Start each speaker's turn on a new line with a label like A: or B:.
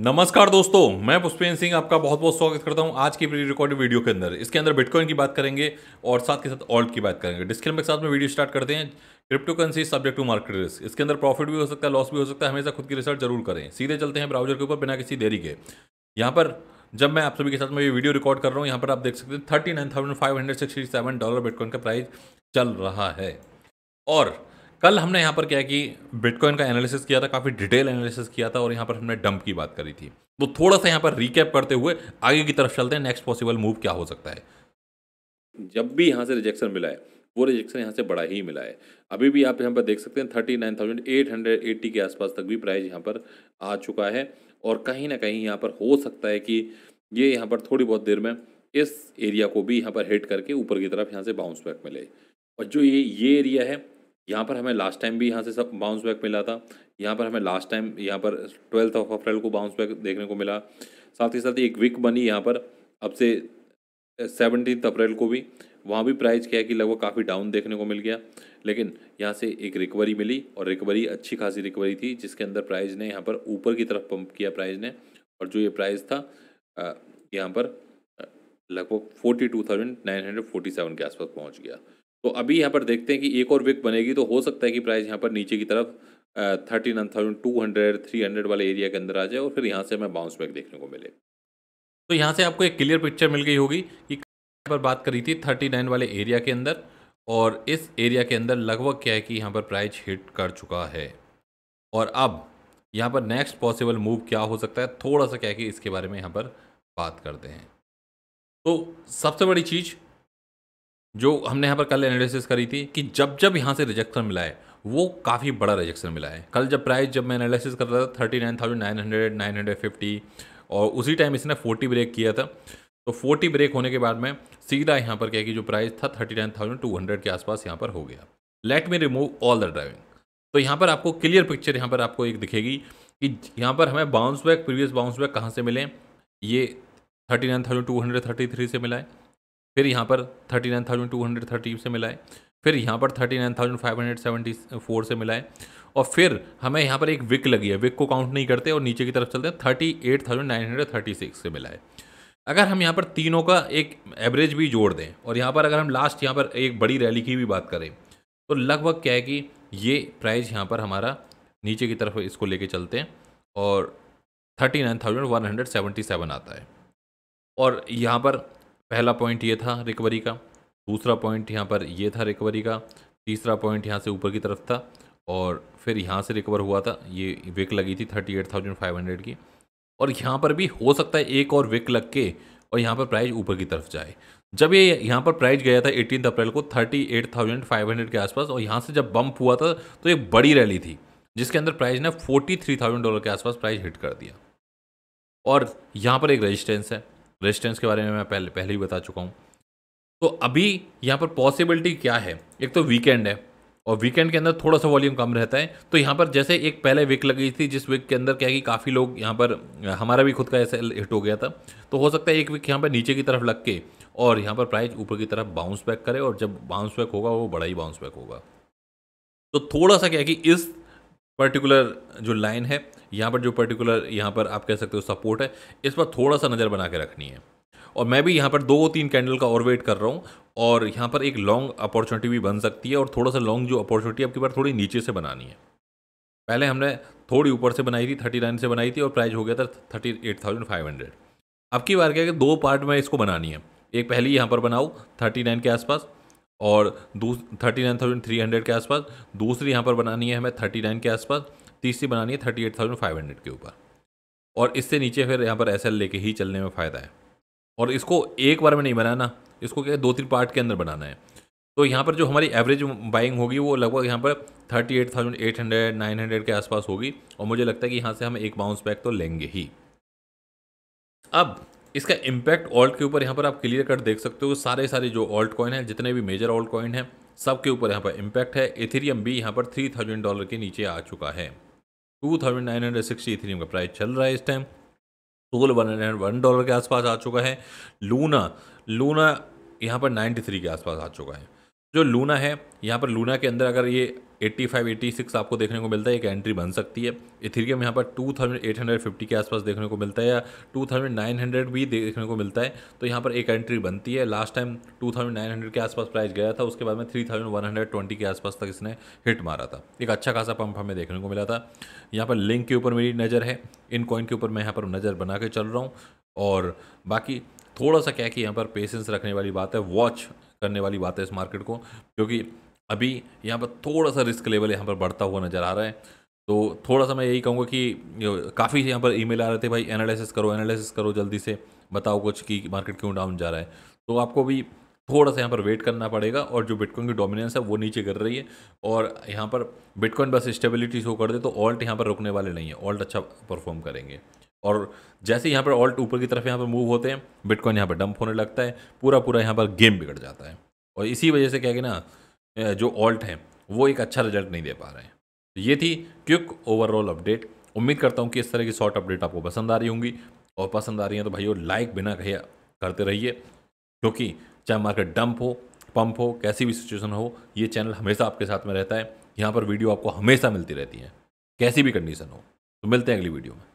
A: नमस्कार दोस्तों मैं पुष्पेन सिंह आपका बहुत बहुत स्वागत करता हूं आज की प्री रिकॉर्डेड वीडियो के अंदर इसके अंदर बिटकॉइन की बात करेंगे और साथ के साथ ऑल्ट की बात करेंगे डिस्क्लेमर के साथ में वीडियो स्टार्ट करते हैं cryptocurrency subject to market risk इसके अंदर प्रॉफिट भी हो सकता है लॉस भी हो सकता है हमेशा खुद की रिसर्च जरूर करें सीधे चलते हैं ब्राउजर के ऊपर बिना किसी देरी के यहाँ पर जब मैं आप सभी के साथ में ये वीडियो रिकॉर्ड कर रहा हूँ यहाँ पर आप देख सकते हैं थर्टी डॉलर बिटकॉइन का प्राइस चल रहा है और कल हमने यहाँ पर क्या कि बिटकॉइन का एनालिसिस किया था काफ़ी डिटेल एनालिसिस किया था और यहाँ पर हमने डंप की बात करी थी तो थोड़ा सा यहाँ पर रिकैप करते हुए आगे की तरफ चलते हैं नेक्स्ट पॉसिबल मूव क्या हो सकता है जब भी यहाँ से रिजेक्शन मिला है वो रिजेक्शन यहाँ से बड़ा ही मिला है अभी भी आप यहाँ पर देख सकते हैं thirty nine thousand eight hundred eighty के आसपास तक भी प्राइस यहाँ पर आ चुका है और कहीं ना कहीं यहाँ पर हो सकता है कि ये यहाँ पर थोड़ी बहुत देर में इस एरिया को भी यहाँ पर हिट करके ऊपर की तरफ यहाँ से बाउंस बैक मिले और जो ये ये एरिया है यहाँ पर हमें लास्ट टाइम भी यहाँ से सब बाउंस बैक मिला था यहाँ पर हमें लास्ट टाइम यहाँ पर ट्वेल्थ ऑफ अप्रैल को बाउंस बैक देखने को मिला साथ ही साथ एक वीक बनी यहाँ पर अब से सेवनटीन अप्रैल को भी वहाँ भी प्राइस क्या है कि लगभग काफ़ी डाउन देखने को मिल गया लेकिन यहाँ से एक रिकवरी मिली और रिकवरी अच्छी खासी रिकवरी थी जिसके अंदर प्राइज़ ने यहाँ पर ऊपर की तरफ पम्प किया प्राइज़ ने और जो ये प्राइज़ था यहाँ पर लगभग forty two thousand nine hundred forty seven के आसपास पहुँच गया तो अभी यहाँ पर देखते हैं कि एक और विक बनेगी तो हो सकता है कि प्राइस यहाँ पर नीचे की तरफ thirty nine thousand two hundred three hundred वाले एरिया के अंदर आ जाए और फिर यहाँ से हमें बाउंस बैक देखने को मिले तो यहाँ से आपको एक क्लियर पिक्चर मिल गई होगी कि पर बात करी थी थर्टी नाइन वाले एरिया के अंदर और इस एरिया के अंदर लगभग क्या है कि यहाँ पर प्राइस हिट कर चुका है और अब यहाँ पर नेक्स्ट पॉसिबल मूव क्या हो सकता है थोड़ा सा क्या है कि इसके बारे में यहाँ पर बात करते हैं तो सबसे बड़ी चीज़ जो हमने यहाँ पर कल एनालिसिस करी थी कि जब जब यहाँ से रिजेक्शन मिला है वो काफ़ी बड़ा रिजेक्शन मिला है कल जब प्राइस जब मैं एनालिसिस कर रहा था thirty nine thousand nine hundred nine hundred fifty और उसी टाइम इसने फोर्टी ब्रेक किया था तो फोर्टी ब्रेक होने के बाद में सीधा यहाँ पर क्या कि जो प्राइस था thirty nine thousand two hundred के आसपास यहाँ पर हो गया let me remove all the driving तो यहाँ पर आपको क्लियर पिक्चर यहाँ पर आपको एक दिखेगी कि यहाँ पर हमें bounce back previous bounce back कहाँ से मिले ये thirty nine thousand two hundred thirty three से मिला है फिर यहाँ पर thirty nine thousand two hundred thirty से मिला है फिर यहाँ पर thirty nine thousand five hundred seventy four से मिला है और फिर हमें यहाँ पर एक विक लगी है विक को काउंट नहीं करते और नीचे की तरफ चलते हैं thirty eight thousand nine hundred thirty six से मिला है अगर हम यहाँ पर तीनों का एक एवरेज भी जोड़ दें और यहाँ पर अगर हम लास्ट यहाँ पर एक बड़ी रैली की भी बात करें तो लगभग क्या है कि ये प्राइस यहाँ पर हमारा नीचे की तरफ इसको लेके चलते हैं और thirty nine thousand one hundred seventy seven आता है और यहाँ पर पहला पॉइंट ये था रिकवरी का दूसरा पॉइंट यहाँ पर ये था रिकवरी का तीसरा पॉइंट यहाँ से ऊपर की तरफ था और फिर यहाँ से रिकवर हुआ था ये विक लगी थी thirty eight thousand five hundred की और यहाँ पर भी हो सकता है एक और विक लग के और यहाँ पर प्राइस ऊपर की तरफ जाए जब ये यहाँ पर प्राइस गया था एटीन अप्रैल को thirty eight thousand five hundred के आसपास और यहाँ से जब बम्प हुआ था तो एक बड़ी रैली थी जिसके अंदर प्राइस ने फोर्टी थ्री थाउजेंड डॉलर के आसपास प्राइस हिट कर दिया और यहाँ पर एक रेजिस्टेंस है रेजिस्टेंस के बारे में मैं पहले पहले ही बता चुका हूँ तो अभी यहाँ पर पॉसिबिलिटी क्या है एक तो वीकेंड है और वीकेंड के अंदर थोड़ा सा वॉल्यूम कम रहता है तो यहाँ पर जैसे एक पहले वीक लगी थी जिस विक के अंदर क्या है कि काफ़ी लोग यहाँ पर हमारा भी खुद का ऐसे हिट हो गया था तो हो सकता है एक वीक यहाँ पर नीचे की तरफ लग के और यहाँ पर प्राइस ऊपर की तरफ बाउंस बैक करे और जब बाउंस बैक होगा वो बड़ा ही बाउंस बैक होगा तो थोड़ा सा क्या है कि इस पर्टिकुलर जो लाइन है यहाँ पर जो पर्टिकुलर यहाँ पर आप कह सकते हो सपोर्ट है इस पर थोड़ा सा नज़र बना के रखनी है और मैं भी यहाँ पर दो तीन कैंडल का और वेट कर रहा हूँ और यहाँ पर एक लॉन्ग अपॉर्चुनिटी भी बन सकती है और थोड़ा सा लॉन्ग जो अपॉर्चुनिटी आपके पास थोड़ी नीचे से बनानी है पहले हमने थोड़ी ऊपर से बनाई थी थर्टी नाइन से बनाई थी और प्राइस हो गया था thirty eight thousand five hundred अब की बार क्या है दो पार्ट में इसको बनानी है एक पहले यहाँ पर बनाओ थर्टी नाइन के आसपास और दूस thirty nine thousand three hundred के आसपास दूसरी यहाँ पर बनानी है हमें थर्टी नाइन के आसपास तीसरी बनानी है thirty eight thousand five hundred के ऊपर और इससे नीचे फिर यहाँ पर एस एल लेके ही चलने में फ़ायदा है और इसको एक बार में नहीं बनाना इसको क्या दो तीन पार्ट के अंदर बनाना है तो यहाँ पर जो हमारी एवरेज बाइंग होगी वो लगभग यहाँ पर thirty eight thousand eight hundred nine hundred के आसपास होगी और मुझे लगता है कि यहाँ से हम एक बाउंस बैक तो लेंगे ही अब इसका इम्पैक्ट ऑल्ट के ऊपर यहाँ पर आप क्लियर कट देख सकते हो सारे सारे जो ऑल्ट कॉइन हैं जितने भी मेजर ऑल्ट कॉइन हैं सब के ऊपर यहाँ पर इम्पैक्ट है एथेरियम भी यहाँ पर थ्री थाउजेंड डॉलर के नीचे आ चुका है two thousand nine hundred sixty ethereum का प्राइस चल रहा है इस time sol one hundred one dollar के आसपास आ चुका है लूना लूना यहाँ पर नाइन्टी थ्री के आसपास आ चुका है जो लूना है यहाँ पर लूना के अंदर अगर ये एट्टी फाइव एट्टी सिक्स आपको देखने को मिलता है एक एंट्री बन सकती है इथेरियम यहाँ पर two thousand eight hundred fifty के आसपास देखने को मिलता है या टू थाउजेंड नाइन हंड्रेड भी देखने को मिलता है तो यहाँ पर एक एंट्री बनती है last time two thousand nine hundred के आसपास प्राइस गया था उसके बाद में थ्री थाउजेंड ट्वेंटी के आसपास तक इसने हिट मारा था एक अच्छा खासा पंप हमें देखने को मिला था यहाँ पर लिंक के ऊपर मेरी नज़र है इन कॉइन के ऊपर मैं यहाँ पर नज़र बना के चल रहा हूँ और बाकी थोड़ा सा क्या कि यहाँ पर पेशेंस रखने वाली बात है वॉच करने वाली बात है इस मार्केट को क्योंकि अभी यहाँ पर थोड़ा सा रिस्क लेवल यहाँ पर बढ़ता हुआ नज़र आ रहा है तो थोड़ा सा मैं यही कहूँगा कि काफ़ी यहाँ पर ईमेल आ रहे थे भाई एनालिसिस करो एनालिसिस करो जल्दी से बताओ कुछ कि मार्केट क्यों डाउन जा रहा है तो आपको भी थोड़ा सा यहाँ पर वेट करना पड़ेगा और जो बिटकॉइन की डोमिनेंस है वो नीचे गिर रही है और यहाँ पर बिटकॉइन बस स्टेबिलिटी शो कर दे तो ऑल्ट यहाँ पर रुकने वाले नहीं है ऑल्ट अच्छा परफॉर्म करेंगे और जैसे यहाँ पर ऑल्ट ऊपर की तरफ यहाँ पर मूव होते हैं बिटकॉइन यहाँ पर डंप होने लगता है पूरा पूरा यहाँ पर गेम बिगड़ जाता है और इसी वजह से क्या कि ना जो ऑल्ट हैं वो एक अच्छा रिजल्ट नहीं दे पा रहे हैं तो ये थी क्विक ओवरऑल अपडेट उम्मीद करता हूँ कि इस तरह की शॉर्ट अपडेट आपको पसंद आ रही होंगी और पसंद आ रही हैं तो भाई लाइक बिना कहे करते रहिए क्योंकि चाहे मार्केट डंप हो पंप हो कैसी भी सिचुएशन हो ये चैनल हमेशा आपके साथ में रहता है यहाँ पर वीडियो आपको हमेशा मिलती रहती है कैसी भी कंडीशन हो तो मिलते हैं अगली वीडियो में